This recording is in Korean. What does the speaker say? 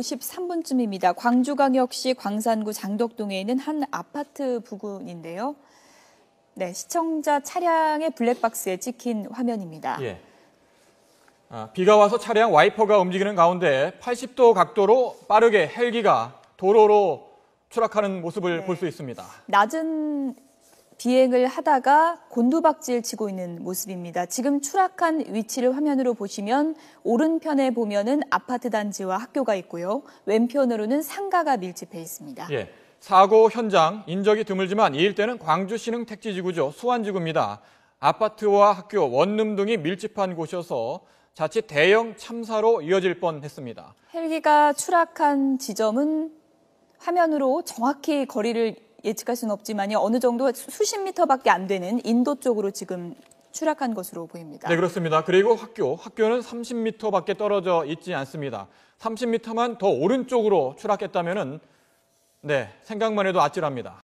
53분쯤입니다. 광주광역시 광산구 장덕동에 있는 한 아파트 부근인데요. 네, 시청자 차량의 블랙박스에 찍힌 화면입니다. 예. 아, 비가 와서 차량 와이퍼가 움직이는 가운데 80도 각도로 빠르게 헬기가 도로로 추락하는 모습을 네. 볼수 있습니다. 낮은 비행을 하다가 곤두박질 치고 있는 모습입니다. 지금 추락한 위치를 화면으로 보시면 오른편에 보면은 아파트 단지와 학교가 있고요. 왼편으로는 상가가 밀집해 있습니다. 예. 사고 현장 인적이 드물지만 이 일대는 광주 신흥 택지지구죠. 수완지구입니다. 아파트와 학교, 원룸 등이 밀집한 곳이어서 자칫 대형 참사로 이어질 뻔했습니다. 헬기가 추락한 지점은 화면으로 정확히 거리를 예측할 수는 없지만 어느 정도 수십 미터밖에 안 되는 인도 쪽으로 지금 추락한 것으로 보입니다. 네, 그렇습니다. 그리고 학교, 학교는 3 0미터밖에 떨어져 있지 않습니다. 3 0미터만더 오른쪽으로 추락했다면 네, 생각만 해도 아찔합니다.